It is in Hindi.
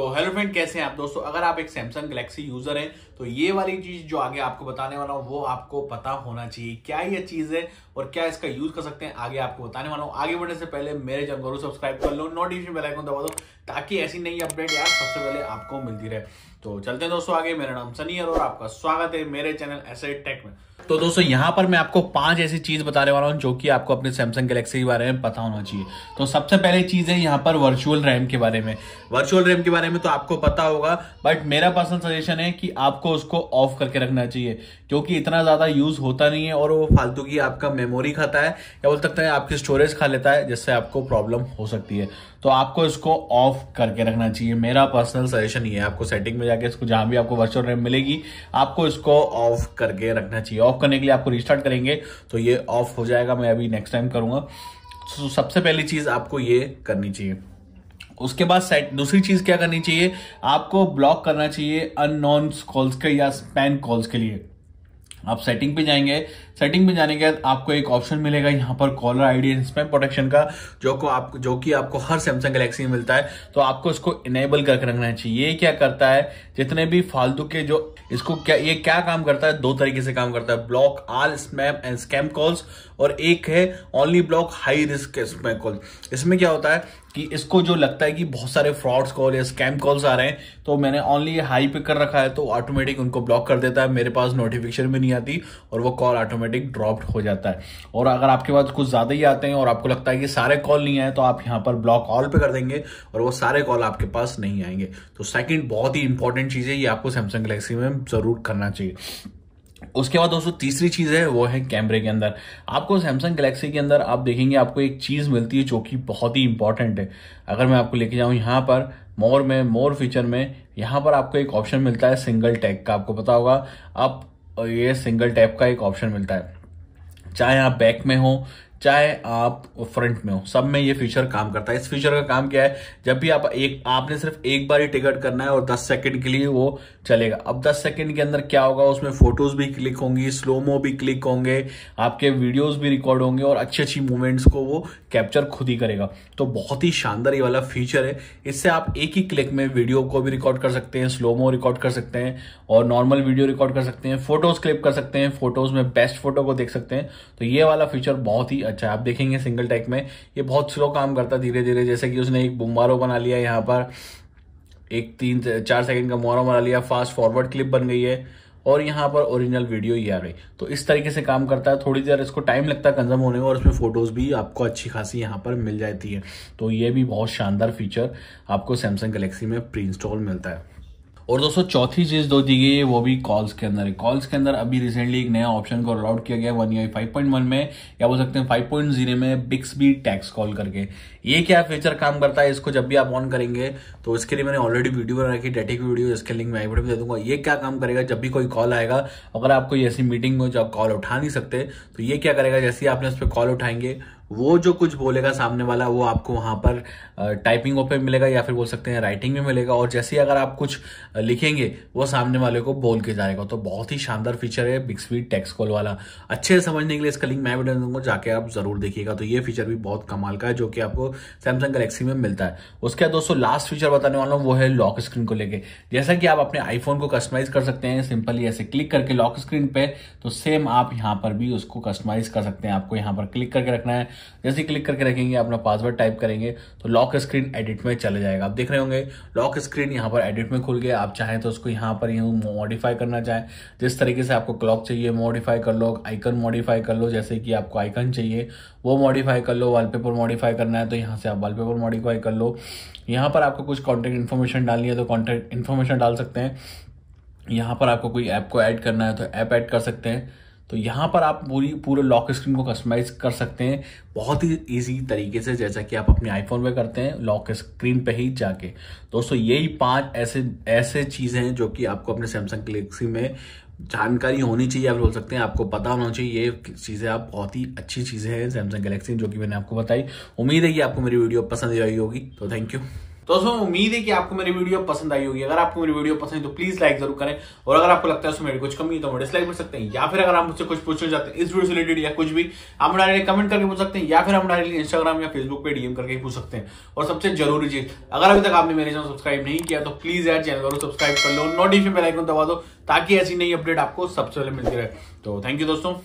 तो हेलो फ्रेंड कैसे हैं आप दोस्तों अगर आप एक सैमसंग गैलेक्सी यूजर हैं तो ये वाली चीज जो आगे आपको बताने वाला हूँ वो आपको पता होना चाहिए क्या ये चीज है और क्या इसका यूज कर सकते हैं आगे आपको बताने वाला हूँ आगे बढ़ने से पहले मेरे चैनल को सब्सक्राइब कर लो नोटिफिकेशन बेल आइकन दबा दो ताकि ऐसी नई अपडेट यार सबसे पहले आपको मिलती रहे तो चलते हैं दोस्तों आगे मेरा नाम सनी और आपका स्वागत है मेरे चैनल एस टेक में तो दोस्तों यहां पर मैं आपको पांच ऐसी चीज बताने वाला हूँ जो कि आपको अपने सैमसंग गैलेक्सी के बारे में पता होना चाहिए तो सबसे पहले चीज है यहाँ पर वर्चुअल रैम के बारे में वर्चुअल रैम के बारे में तो आपको पता होगा बट मेरा पर्सनल सजेशन है कि आपको उसको ऑफ करके रखना चाहिए क्योंकि इतना ज्यादा यूज होता नहीं है और वो फालतू की आपका मेमोरी खाता है या बोल सकते हैं आपकी स्टोरेज खा लेता है जिससे आपको प्रॉब्लम हो सकती है तो आपको इसको ऑफ करके रखना चाहिए मेरा पर्सनल सजेशन ये है आपको सेटिंग में जाके इसको जहां भी आपको वर्चुअल रैम मिलेगी आपको इसको ऑफ करके रखना चाहिए ऑफ करने के लिए आपको रिस्टार्ट करेंगे तो ये ऑफ हो जाएगा मैं अभी नेक्स्ट टाइम करूंगा तो सबसे पहली चीज़ आपको ये करनी चाहिए उसके बाद सेट दूसरी चीज़ क्या करनी चाहिए आपको ब्लॉक करना चाहिए अन कॉल्स के या स्पैन कॉल्स के लिए आप सेटिंग पे जाएंगे सेटिंग में जाने के बाद आपको एक ऑप्शन मिलेगा यहाँ पर caller ID and spam protection का जो को आप जो कि आपको हर सैमसंग गलेक्सी में मिलता है तो आपको इसको इनेबल करके रखना चाहिए ये क्या करता है जितने भी फालतू के जो इसको क्या ये क्या काम करता है दो तरीके से काम करता है block all spam and scam calls और एक है only block high risk spam call इसमें क्या होता है कि इसको जो लगता है कि बहुत सारे फ्रॉड्स कॉल या स्कैम कॉल्स आ रहे हैं तो मैंने ऑनली हाई पे कर रखा है तो ऑटोमेटिक उनको ब्लॉक कर देता है मेरे पास नोटिफिकेशन भी नहीं आती और वो कॉल ऑटोमेटिक ऑटोमेटिक ड्रॉप्ड हो जाता है और अगर आपके पास कुछ ज़्यादा ही आते हैं और आपको लगता है कि सारे कॉल नहीं आए तो आप यहाँ पर ब्लॉक ऑल पे कर देंगे और वो सारे कॉल आपके पास नहीं आएंगे तो सेकेंड बहुत ही इंपॉर्टेंट चीज़ है ये आपको सैमसंग गलेक्सी में ज़रूर करना चाहिए उसके बाद दोस्तों तीसरी चीज़ है वो है कैमरे के अंदर आपको सैमसंग गलेक्सी के अंदर आप देखेंगे आपको एक चीज़ मिलती है जो कि बहुत ही इंपॉर्टेंट है अगर मैं आपको लेके जाऊं यहां पर मोर में मोर फीचर में यहां पर आपको एक ऑप्शन मिलता है सिंगल टैग का आपको पता होगा आप और ये सिंगल टैप का एक ऑप्शन मिलता है चाहे आप बैक में हो चाहे आप फ्रंट में हो सब में ये फीचर काम करता है इस फीचर का काम क्या है जब भी आप एक आपने सिर्फ एक बार ही टिकट करना है और 10 सेकंड के लिए वो चलेगा अब 10 सेकंड के अंदर क्या होगा उसमें फोटोज भी क्लिक होंगी स्लोमो भी क्लिक होंगे आपके वीडियोज भी रिकॉर्ड होंगे और अच्छी अच्छी मूवमेंट्स को वो कैप्चर खुद ही करेगा तो बहुत ही शानदार ये वाला फीचर है इससे आप एक ही क्लिक में वीडियो को भी रिकॉर्ड कर सकते हैं स्लोमो रिकॉर्ड कर सकते हैं और नॉर्मल वीडियो रिकॉर्ड कर सकते हैं फोटोज क्लिक कर सकते हैं फोटोज में बेस्ट फोटो को देख सकते हैं तो ये वाला फीचर बहुत ही अच्छा है आप देखेंगे सिंगल टैक में ये बहुत स्लो काम करता धीरे धीरे जैसे कि उसने एक बुमारो बना लिया यहाँ पर एक तीन चार सेकंड का मोरा बना लिया फास्ट फॉरवर्ड क्लिप बन गई है और यहाँ पर ओरिजिनल वीडियो ही आ गई तो इस तरीके से काम करता है थोड़ी देर इसको टाइम लगता है कंजम होने में और इसमें फोटोज़ भी आपको अच्छी खासी यहाँ पर मिल जाती है तो ये भी बहुत शानदार फीचर आपको सैमसंग गलेक्सी में प्री इंस्टॉल मिलता है और दोस्तों चौथी चीज दो दी गई है वो भी कॉल्स के अंदर है कॉल्स के अंदर अभी रिसेंटली एक नया ऑप्शन को रोलआउट किया गया one U five point one में या बोल सकते हैं फाइव पॉइंट जीरो में बिक्स बी टैक्स कॉल करके ये क्या फीचर काम करता है इसको जब भी आप ऑन करेंगे तो इसके लिए मैंने ऑलरेडी वीडियो बना रखी की वीडियो इसके लिंक मैं आई दे दूंगा ये क्या काम करेगा जब भी कोई कॉल आएगा अगर आपको ऐसी मीटिंग में जो कॉल उठा नहीं सकते तो ये क्या करेगा जैसे आपने उस पर कॉल उठाएंगे वो जो कुछ बोलेगा सामने वाला वो आपको वहाँ पर टाइपिंग पे मिलेगा या फिर बोल सकते हैं राइटिंग में मिलेगा और जैसे ही अगर आप कुछ लिखेंगे वो सामने वाले को बोल के जाएगा तो बहुत ही शानदार फीचर है बिग स्पीड टेक्स कॉल वाला अच्छे से समझने के लिए इसका लिंक मैं भी दूंगा जाके आप जरूर देखिएगा तो ये फीचर भी बहुत कमाल का है जो कि आपको सैमसंग गलेक्सी में मिलता है उसके बाद दोस्तों लास्ट फीचर बताने वाला हूँ वो है लॉक स्क्रीन को लेके जैसा कि आप अपने आईफोन को कस्टमाइज कर सकते हैं सिंपली ऐसे क्लिक करके लॉक स्क्रीन पे तो सेम आप यहाँ पर भी उसको कस्टमाइज कर सकते हैं आपको यहाँ पर क्लिक करके रखना है जैसे क्लिक करके रखेंगे अपना पासवर्ड टाइप करेंगे तो लॉक स्क्रीन एडिट में चले जाएगा आप देख रहे होंगे लॉक स्क्रीन यहाँ पर एडिट में खुल गया आप चाहें तो उसको यहाँ पर यूँ मॉडिफाई करना चाहें जिस तरीके से आपको क्लॉक चाहिए मॉडिफाई कर लो आइकन मॉडिफाई कर लो जैसे कि आपको आइकन चाहिए वो मॉडिफाई कर लो वॉलपेपर मॉडिफाई करना है तो यहाँ से आप वॉलपेपर मॉडिफाई कर लो यहाँ पर आपको कुछ कॉन्टैक्ट इन्फॉर्मेशन डालनी है तो कॉन्टैक्ट इन्फॉर्मेशन डाल सकते हैं यहाँ पर आपको कोई ऐप को ऐड करना है तो ऐप ऐड कर सकते हैं तो यहाँ पर आप पूरी पूरे लॉक स्क्रीन को कस्टमाइज कर सकते हैं बहुत ही इजी तरीके से जैसा कि आप अपने आईफोन में करते हैं लॉक स्क्रीन पे ही जाके दोस्तों यही पांच ऐसे ऐसे चीज़ें हैं जो कि आपको अपने सैमसंग गलेक्सी में जानकारी होनी चाहिए आप बोल सकते हैं आपको पता होना चाहिए ये चीज़ें आप बहुत ही अच्छी चीज़ें हैं सैमसंग गलेक्सी जो कि मैंने आपको बताई उम्मीद है कि आपको मेरी वीडियो पसंद आई होगी तो थैंक यू तो दोस्तों उम्मीद है कि आपको मेरी वीडियो पसंद आई होगी अगर आपको मेरी वीडियो पसंद है तो प्लीज लाइक जरूर करें और अगर आपको लगता है उसमें कुछ कमी है तो हमें डिसलाइक कर सकते हैं या फिर अगर आप मुझसे कुछ पूछना चाहते हैं इस वीडियो से रिलेटेड या कुछ भी आप डायरेक्ट कमेंट करके पूछ सकते हैं या फिर हम डायरेक्टली इंस्टाग्राम या फेसबुक पर डीएम करके पूछ सकते हैं और सबसे जरूरी चीज अगर अभी तक आपने मेरे चैनल सब्सक्राइब नहीं किया तो प्लीज यार चैनल को सब्सक्राइब कर लो नोटिफिकेशन बेलाइकन दबा दो ताकि ऐसी नई अपडेट आपको सबसे पहले मिलती रहे तो थैंक यू दोस्तों